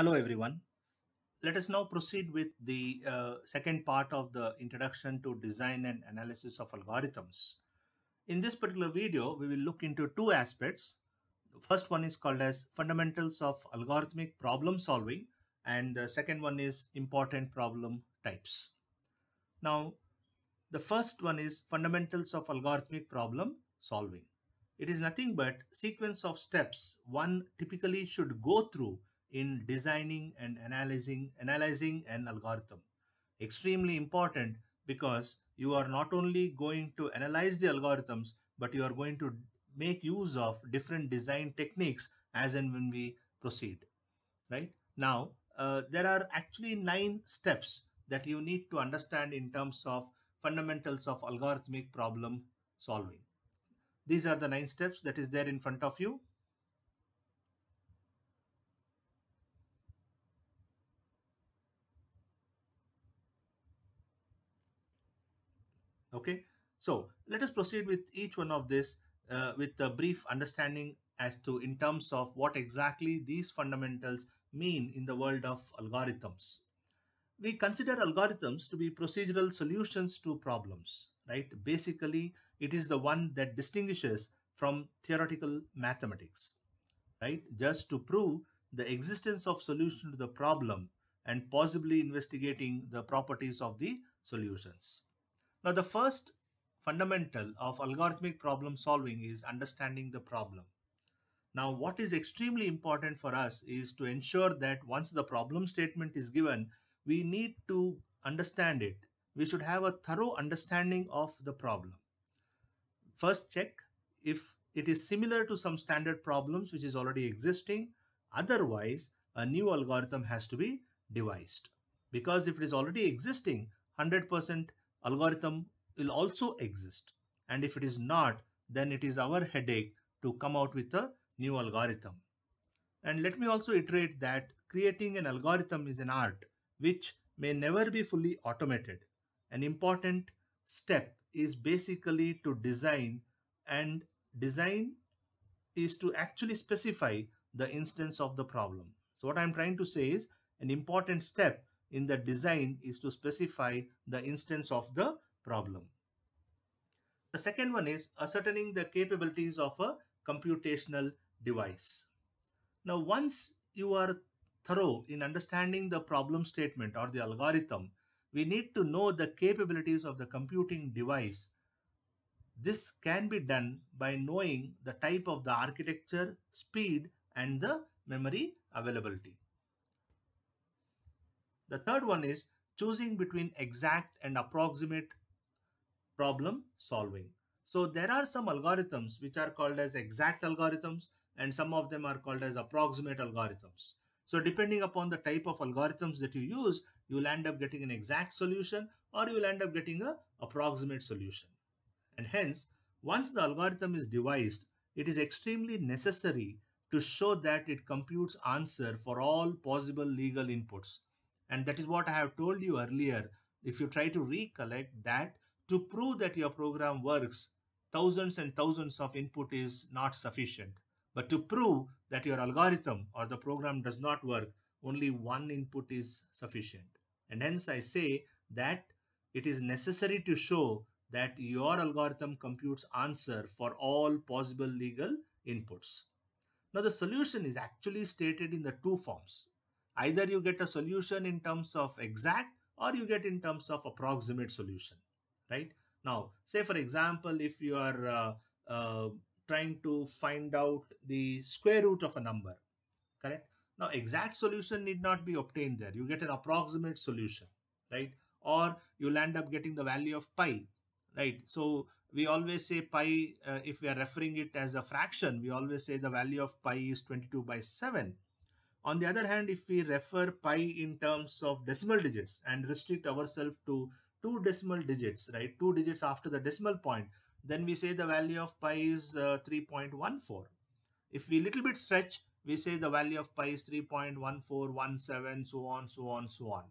Hello, everyone. Let us now proceed with the uh, second part of the introduction to design and analysis of algorithms. In this particular video, we will look into two aspects. The first one is called as fundamentals of algorithmic problem solving, and the second one is important problem types. Now, the first one is fundamentals of algorithmic problem solving. It is nothing but sequence of steps one typically should go through in designing and analyzing analyzing an algorithm extremely important because you are not only going to analyze the algorithms but you are going to make use of different design techniques as and when we proceed right now uh, there are actually nine steps that you need to understand in terms of fundamentals of algorithmic problem solving these are the nine steps that is there in front of you Okay, so let us proceed with each one of this uh, with a brief understanding as to in terms of what exactly these fundamentals mean in the world of algorithms. We consider algorithms to be procedural solutions to problems, right? Basically, it is the one that distinguishes from theoretical mathematics, right? Just to prove the existence of solution to the problem and possibly investigating the properties of the solutions. Now, the first fundamental of algorithmic problem solving is understanding the problem. Now, what is extremely important for us is to ensure that once the problem statement is given, we need to understand it. We should have a thorough understanding of the problem. First, check if it is similar to some standard problems which is already existing. Otherwise, a new algorithm has to be devised. Because if it is already existing, 100% algorithm will also exist. And if it is not, then it is our headache to come out with a new algorithm. And let me also iterate that creating an algorithm is an art which may never be fully automated. An important step is basically to design and design is to actually specify the instance of the problem. So what I'm trying to say is an important step in the design is to specify the instance of the problem. The second one is ascertaining the capabilities of a computational device. Now, once you are thorough in understanding the problem statement or the algorithm, we need to know the capabilities of the computing device. This can be done by knowing the type of the architecture, speed, and the memory availability. The third one is choosing between exact and approximate problem solving. So there are some algorithms which are called as exact algorithms and some of them are called as approximate algorithms. So depending upon the type of algorithms that you use, you'll end up getting an exact solution or you'll end up getting an approximate solution. And hence, once the algorithm is devised, it is extremely necessary to show that it computes answer for all possible legal inputs. And that is what I have told you earlier. If you try to recollect that to prove that your program works, thousands and thousands of input is not sufficient. But to prove that your algorithm or the program does not work, only one input is sufficient. And hence I say that it is necessary to show that your algorithm computes answer for all possible legal inputs. Now the solution is actually stated in the two forms. Either you get a solution in terms of exact or you get in terms of approximate solution, right? Now, say for example, if you are uh, uh, trying to find out the square root of a number, correct? Now, exact solution need not be obtained there. You get an approximate solution, right? Or you'll end up getting the value of pi, right? So we always say pi, uh, if we are referring it as a fraction, we always say the value of pi is 22 by 7, on the other hand, if we refer pi in terms of decimal digits and restrict ourselves to two decimal digits, right, two digits after the decimal point, then we say the value of pi is uh, 3.14. If we little bit stretch, we say the value of pi is 3.1417, so on, so on, so on.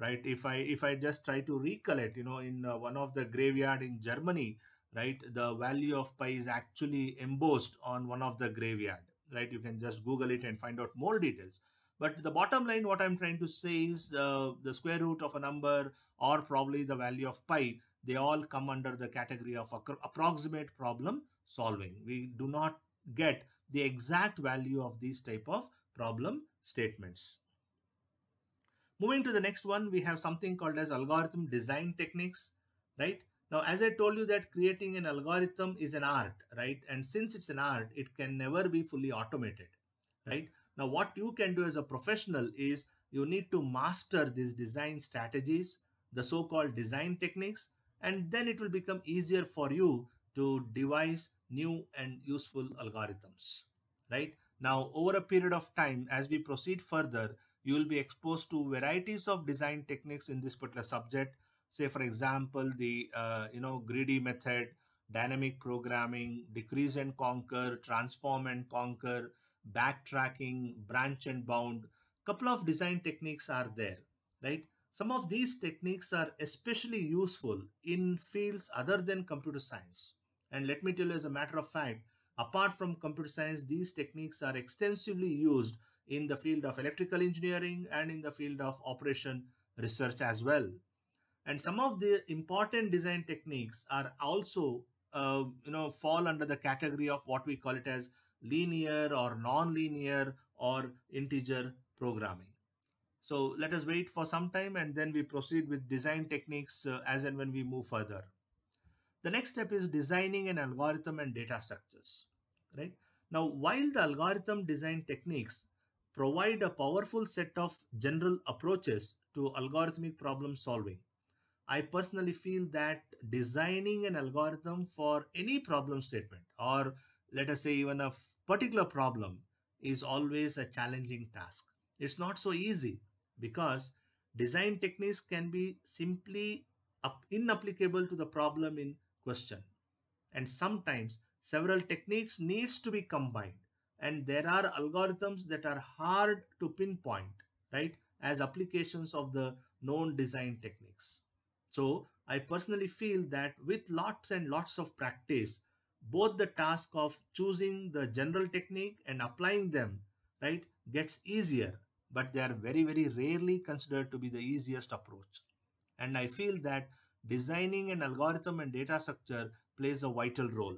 Right. If I if I just try to recollect, you know, in uh, one of the graveyard in Germany, right, the value of pi is actually embossed on one of the graveyard right? You can just Google it and find out more details. But the bottom line, what I'm trying to say is the, the square root of a number or probably the value of pi, they all come under the category of approximate problem solving. We do not get the exact value of these type of problem statements. Moving to the next one, we have something called as algorithm design techniques, right? Now, as I told you that creating an algorithm is an art, right? And since it's an art, it can never be fully automated, right? Now, what you can do as a professional is you need to master these design strategies, the so-called design techniques, and then it will become easier for you to devise new and useful algorithms, right? Now, over a period of time, as we proceed further, you will be exposed to varieties of design techniques in this particular subject say for example the uh, you know greedy method dynamic programming decrease and conquer transform and conquer backtracking branch and bound couple of design techniques are there right some of these techniques are especially useful in fields other than computer science and let me tell you as a matter of fact apart from computer science these techniques are extensively used in the field of electrical engineering and in the field of operation research as well and some of the important design techniques are also, uh, you know, fall under the category of what we call it as linear or non-linear or integer programming. So let us wait for some time and then we proceed with design techniques uh, as and when we move further. The next step is designing an algorithm and data structures, right? Now, while the algorithm design techniques provide a powerful set of general approaches to algorithmic problem solving, I personally feel that designing an algorithm for any problem statement, or let us say even a particular problem, is always a challenging task. It's not so easy because design techniques can be simply inapplicable to the problem in question. And sometimes several techniques needs to be combined. And there are algorithms that are hard to pinpoint, right, as applications of the known design techniques. So I personally feel that with lots and lots of practice, both the task of choosing the general technique and applying them, right, gets easier, but they are very, very rarely considered to be the easiest approach. And I feel that designing an algorithm and data structure plays a vital role.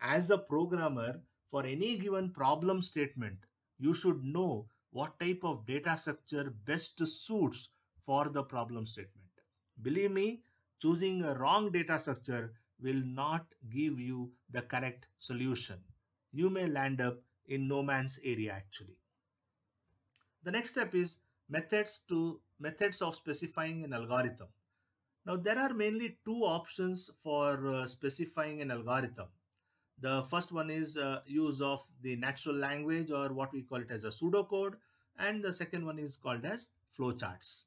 As a programmer, for any given problem statement, you should know what type of data structure best suits for the problem statement. Believe me, choosing a wrong data structure will not give you the correct solution. You may land up in no man's area actually. The next step is methods to methods of specifying an algorithm. Now there are mainly two options for uh, specifying an algorithm. The first one is uh, use of the natural language or what we call it as a pseudocode and the second one is called as flowcharts.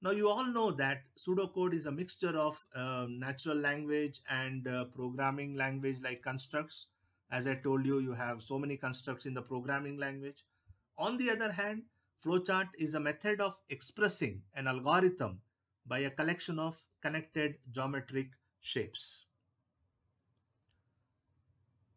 Now, you all know that pseudocode is a mixture of uh, natural language and uh, programming language like constructs. As I told you, you have so many constructs in the programming language. On the other hand, flowchart is a method of expressing an algorithm by a collection of connected geometric shapes.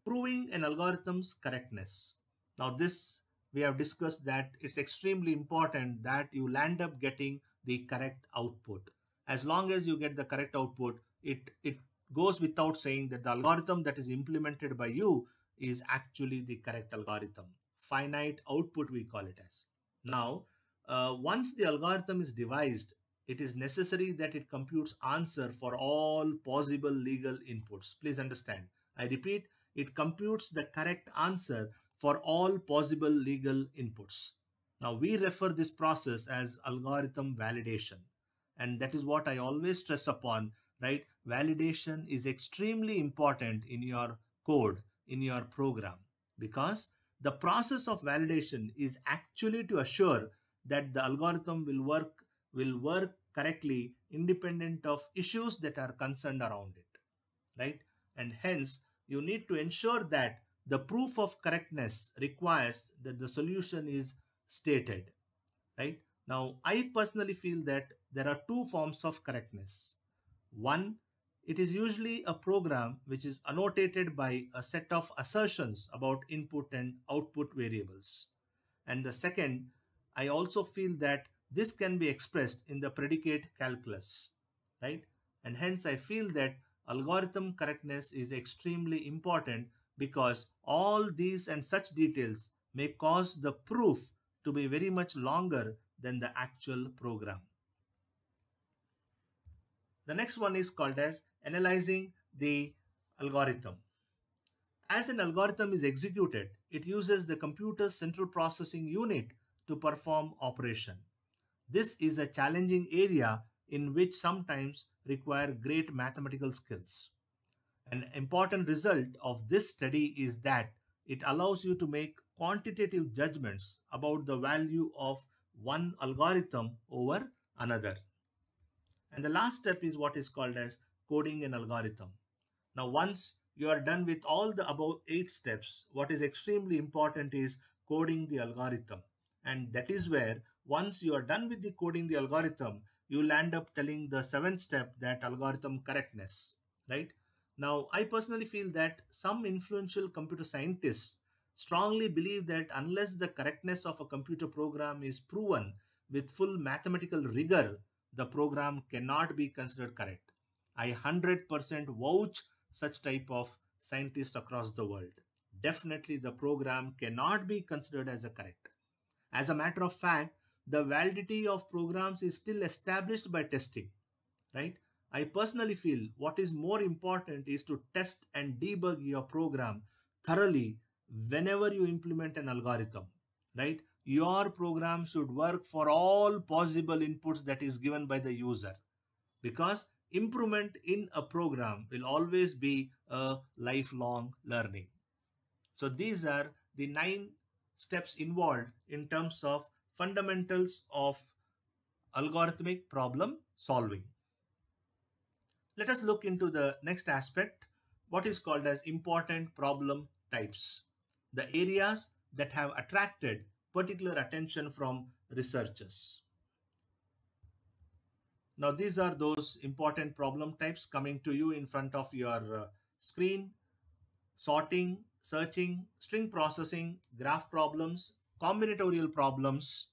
Proving an algorithm's correctness. Now this we have discussed that it's extremely important that you land up getting the correct output. As long as you get the correct output, it, it goes without saying that the algorithm that is implemented by you is actually the correct algorithm. Finite output, we call it as. Now, uh, once the algorithm is devised, it is necessary that it computes answer for all possible legal inputs. Please understand. I repeat, it computes the correct answer for all possible legal inputs. Now we refer this process as algorithm validation. And that is what I always stress upon, right? Validation is extremely important in your code, in your program, because the process of validation is actually to assure that the algorithm will work, will work correctly independent of issues that are concerned around it, right? And hence you need to ensure that the proof of correctness requires that the solution is stated right now i personally feel that there are two forms of correctness one it is usually a program which is annotated by a set of assertions about input and output variables and the second i also feel that this can be expressed in the predicate calculus right and hence i feel that algorithm correctness is extremely important because all these and such details may cause the proof to be very much longer than the actual program. The next one is called as analyzing the algorithm. As an algorithm is executed, it uses the computer's central processing unit to perform operation. This is a challenging area in which sometimes require great mathematical skills. An important result of this study is that it allows you to make quantitative judgments about the value of one algorithm over another. And the last step is what is called as coding an algorithm. Now, once you are done with all the above eight steps, what is extremely important is coding the algorithm. And that is where once you are done with the coding the algorithm, you'll end up telling the seventh step that algorithm correctness, right? Now, I personally feel that some influential computer scientists strongly believe that unless the correctness of a computer program is proven with full mathematical rigor, the program cannot be considered correct. I 100% vouch such type of scientists across the world. Definitely the program cannot be considered as a correct. As a matter of fact, the validity of programs is still established by testing, right? I personally feel what is more important is to test and debug your program thoroughly whenever you implement an algorithm, right, your program should work for all possible inputs that is given by the user because improvement in a program will always be a lifelong learning. So these are the nine steps involved in terms of fundamentals of algorithmic problem solving. Let us look into the next aspect, what is called as important problem types the areas that have attracted particular attention from researchers. Now, these are those important problem types coming to you in front of your uh, screen. Sorting, searching, string processing, graph problems, combinatorial problems,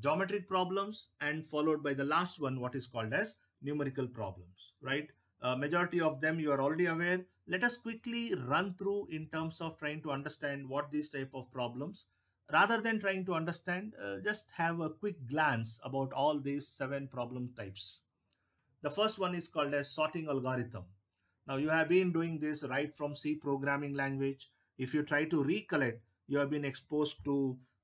geometric problems, and followed by the last one, what is called as numerical problems, right? Uh, majority of them you are already aware let us quickly run through in terms of trying to understand what these type of problems rather than trying to understand uh, just have a quick glance about all these seven problem types the first one is called as sorting algorithm now you have been doing this right from c programming language if you try to recollect you have been exposed to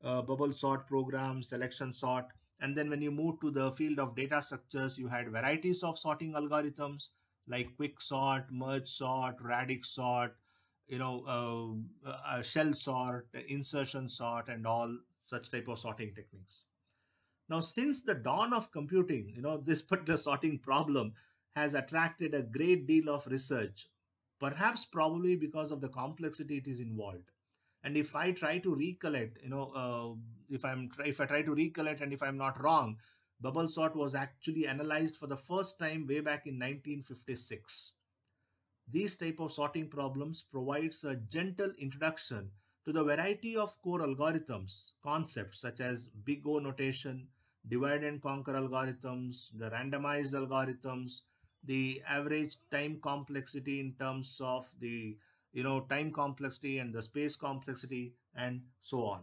uh, bubble sort program selection sort and then when you move to the field of data structures you had varieties of sorting algorithms like quick sort, merge sort, radix sort, you know, uh, uh, uh, shell sort, insertion sort, and all such type of sorting techniques. Now, since the dawn of computing, you know, this particular sorting problem has attracted a great deal of research, perhaps probably because of the complexity it is involved. And if I try to recollect, you know, uh, if I'm if I try to recollect, and if I'm not wrong, bubble sort was actually analyzed for the first time way back in 1956. These type of sorting problems provides a gentle introduction to the variety of core algorithms, concepts such as big O notation, divide and conquer algorithms, the randomized algorithms, the average time complexity in terms of the you know time complexity and the space complexity and so on.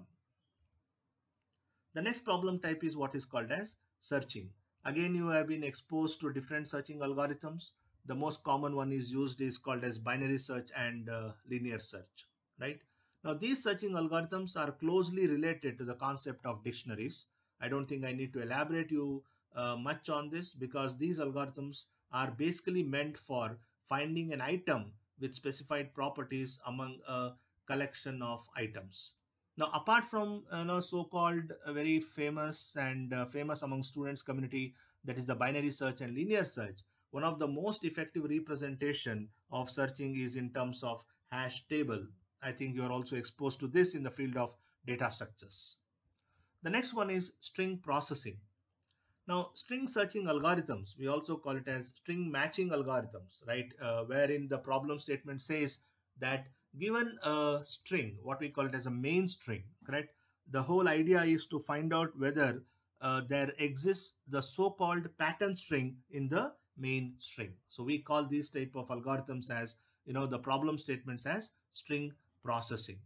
The next problem type is what is called as searching. Again, you have been exposed to different searching algorithms. The most common one is used is called as binary search and uh, linear search, right? Now, these searching algorithms are closely related to the concept of dictionaries. I don't think I need to elaborate you uh, much on this because these algorithms are basically meant for finding an item with specified properties among a collection of items. Now, apart from uh, you know, so-called uh, very famous and uh, famous among students community, that is the binary search and linear search, one of the most effective representation of searching is in terms of hash table. I think you're also exposed to this in the field of data structures. The next one is string processing. Now, string searching algorithms, we also call it as string matching algorithms, right? Uh, wherein the problem statement says that given a string, what we call it as a main string, correct? The whole idea is to find out whether uh, there exists the so-called pattern string in the main string. So we call these type of algorithms as, you know, the problem statements as string processing,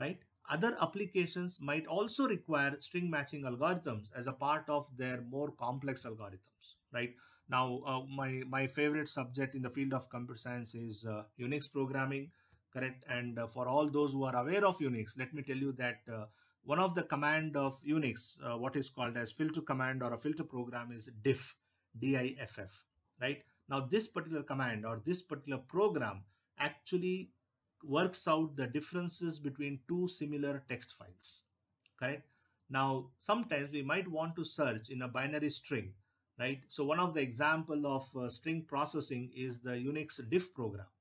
right? Other applications might also require string matching algorithms as a part of their more complex algorithms, right? Now, uh, my, my favorite subject in the field of computer science is uh, Unix programming correct and uh, for all those who are aware of unix let me tell you that uh, one of the command of unix uh, what is called as filter command or a filter program is diff diff right now this particular command or this particular program actually works out the differences between two similar text files correct now sometimes we might want to search in a binary string right so one of the example of uh, string processing is the unix diff program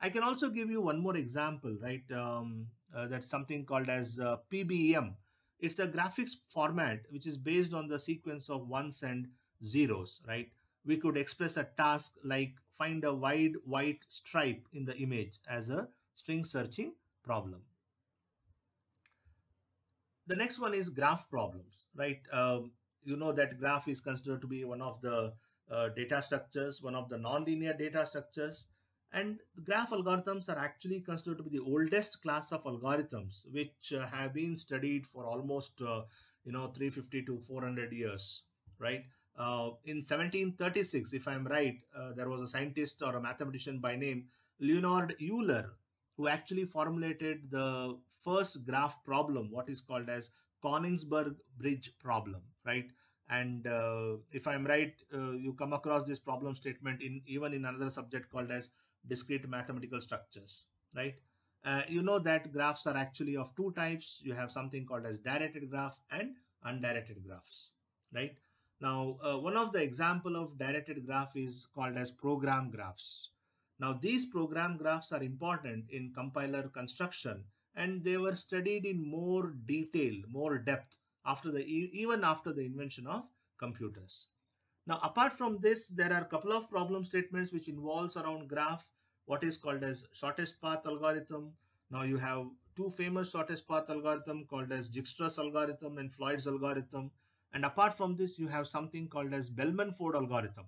I can also give you one more example, right? Um, uh, that's something called as uh, PBM. It's a graphics format which is based on the sequence of ones and zeros, right? We could express a task like find a wide white stripe in the image as a string searching problem. The next one is graph problems, right? Um, you know that graph is considered to be one of the uh, data structures, one of the nonlinear data structures and graph algorithms are actually considered to be the oldest class of algorithms, which uh, have been studied for almost, uh, you know, 350 to 400 years, right? Uh, in 1736, if I'm right, uh, there was a scientist or a mathematician by name Leonhard Euler, who actually formulated the first graph problem, what is called as Konigsberg Bridge problem, right? and uh, if i'm right uh, you come across this problem statement in even in another subject called as discrete mathematical structures, right? Uh, you know that graphs are actually of two types. You have something called as directed graph and undirected graphs, right? Now, uh, one of the example of directed graph is called as program graphs. Now, these program graphs are important in compiler construction and they were studied in more detail, more depth after the even after the invention of computers. Now, apart from this, there are a couple of problem statements which involves around graph, what is called as shortest path algorithm. Now you have two famous shortest path algorithm called as Dijkstra's algorithm and Floyd's algorithm. And apart from this, you have something called as Bellman-Ford algorithm.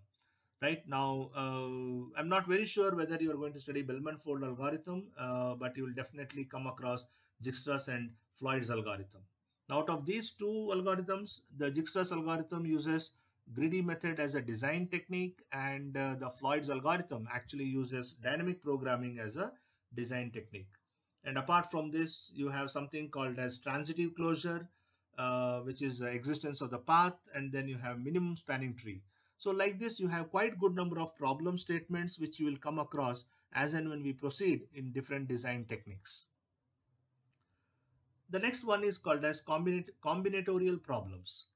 Right now, uh, I'm not very sure whether you're going to study Bellman-Ford algorithm, uh, but you will definitely come across Dijkstra's and Floyd's algorithm. Now, out of these two algorithms, the Dijkstra's algorithm uses greedy method as a design technique and uh, the Floyd's algorithm actually uses dynamic programming as a design technique. And apart from this, you have something called as transitive closure, uh, which is the existence of the path, and then you have minimum spanning tree. So like this, you have quite good number of problem statements which you will come across as and when we proceed in different design techniques. The next one is called as combinatorial problems.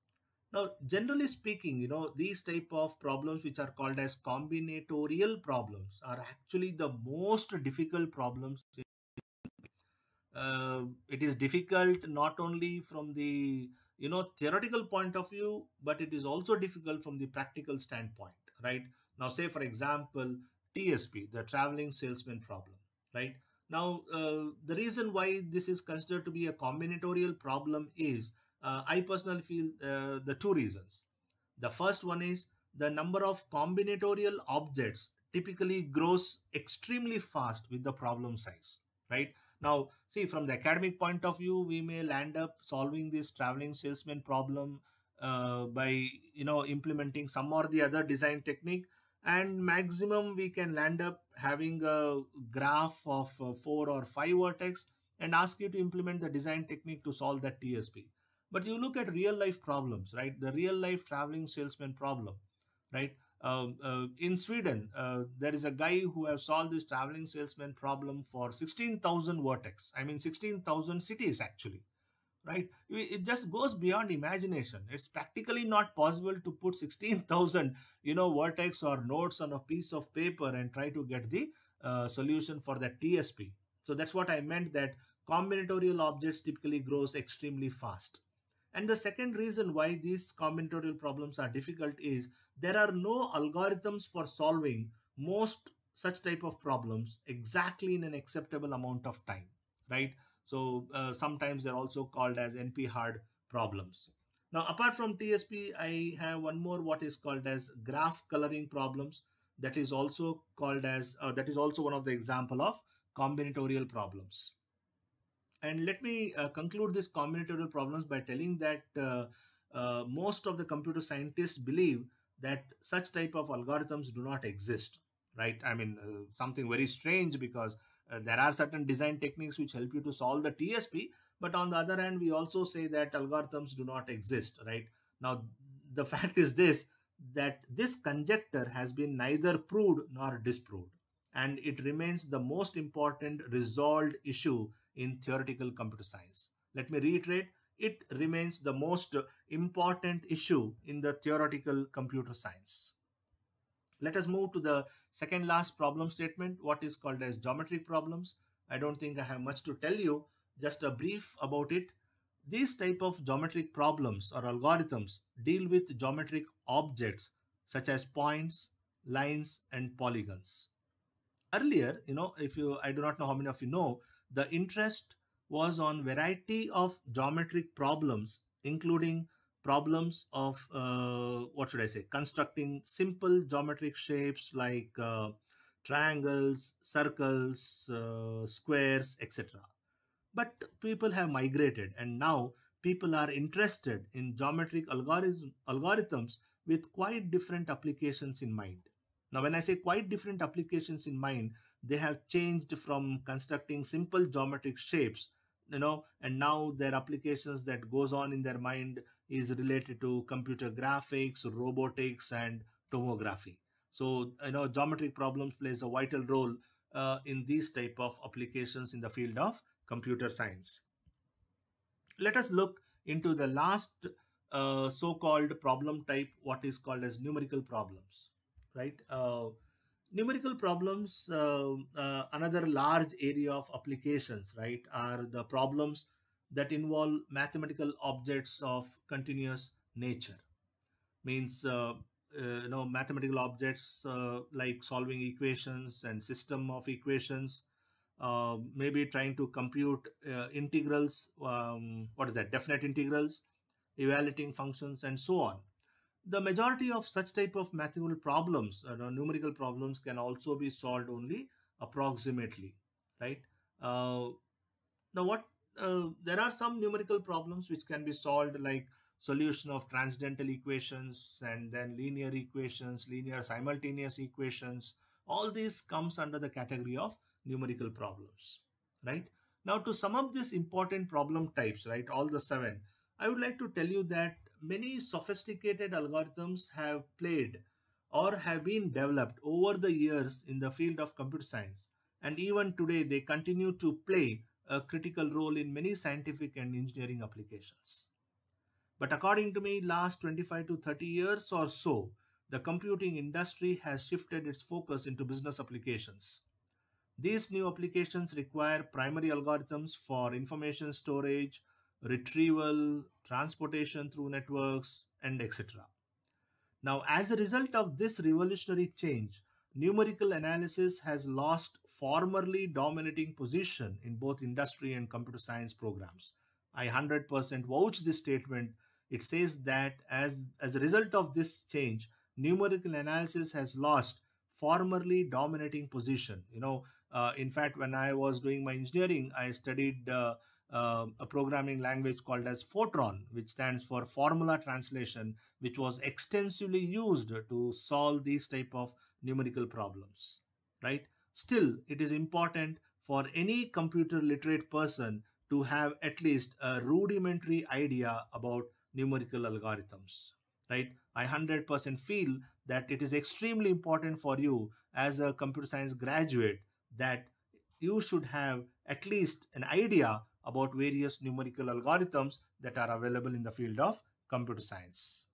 Now, generally speaking, you know, these type of problems which are called as combinatorial problems are actually the most difficult problems. Uh, it is difficult not only from the, you know, theoretical point of view, but it is also difficult from the practical standpoint, right? Now, say, for example, TSP, the traveling salesman problem, right? Now, uh, the reason why this is considered to be a combinatorial problem is uh, I personally feel uh, the two reasons. The first one is the number of combinatorial objects typically grows extremely fast with the problem size, right? Now, see, from the academic point of view, we may land up solving this traveling salesman problem uh, by, you know, implementing some or the other design technique and maximum we can land up having a graph of uh, four or five vertex and ask you to implement the design technique to solve that TSP but you look at real life problems, right? The real life traveling salesman problem, right? Um, uh, in Sweden, uh, there is a guy who has solved this traveling salesman problem for 16,000 vertex. I mean, 16,000 cities actually, right? It just goes beyond imagination. It's practically not possible to put 16,000, you know, vertex or nodes on a piece of paper and try to get the uh, solution for that TSP. So that's what I meant that combinatorial objects typically grows extremely fast. And the second reason why these combinatorial problems are difficult is there are no algorithms for solving most such type of problems exactly in an acceptable amount of time, right? So uh, sometimes they're also called as NP-hard problems. Now, apart from TSP, I have one more what is called as graph coloring problems. That is also called as, uh, that is also one of the example of combinatorial problems. And let me uh, conclude this combinatorial problems by telling that uh, uh, most of the computer scientists believe that such type of algorithms do not exist, right? I mean, uh, something very strange because uh, there are certain design techniques which help you to solve the TSP. But on the other hand, we also say that algorithms do not exist, right? Now, the fact is this, that this conjecture has been neither proved nor disproved and it remains the most important resolved issue in theoretical computer science. Let me reiterate, it remains the most important issue in the theoretical computer science. Let us move to the second last problem statement, what is called as geometric problems. I don't think I have much to tell you, just a brief about it. These type of geometric problems or algorithms deal with geometric objects such as points, lines and polygons. Earlier, you know, if you, I do not know how many of you know, the interest was on variety of geometric problems, including problems of, uh, what should I say, constructing simple geometric shapes like uh, triangles, circles, uh, squares, etc. But people have migrated and now people are interested in geometric algorithm, algorithms with quite different applications in mind. Now, when I say quite different applications in mind, they have changed from constructing simple geometric shapes you know and now their applications that goes on in their mind is related to computer graphics robotics and tomography so you know geometric problems plays a vital role uh, in these type of applications in the field of computer science let us look into the last uh, so-called problem type what is called as numerical problems right uh, numerical problems uh, uh, another large area of applications right are the problems that involve mathematical objects of continuous nature means uh, uh you know mathematical objects uh, like solving equations and system of equations um, maybe trying to compute uh, integrals um, what is that definite integrals evaluating functions and so on the majority of such type of mathematical problems uh, numerical problems can also be solved only approximately right uh, now what uh, there are some numerical problems which can be solved like solution of transcendental equations and then linear equations linear simultaneous equations all these comes under the category of numerical problems right now to sum up these important problem types right all the seven i would like to tell you that many sophisticated algorithms have played or have been developed over the years in the field of computer science. And even today, they continue to play a critical role in many scientific and engineering applications. But according to me, last 25 to 30 years or so, the computing industry has shifted its focus into business applications. These new applications require primary algorithms for information storage, retrieval, transportation through networks, and etc. Now, as a result of this revolutionary change, numerical analysis has lost formerly dominating position in both industry and computer science programs. I 100% vouch this statement. It says that as, as a result of this change, numerical analysis has lost formerly dominating position. You know, uh, in fact, when I was doing my engineering, I studied uh, uh, a programming language called as Fortran, which stands for Formula Translation, which was extensively used to solve these type of numerical problems, right? Still, it is important for any computer literate person to have at least a rudimentary idea about numerical algorithms, right? I 100% feel that it is extremely important for you as a computer science graduate that you should have at least an idea about various numerical algorithms that are available in the field of computer science.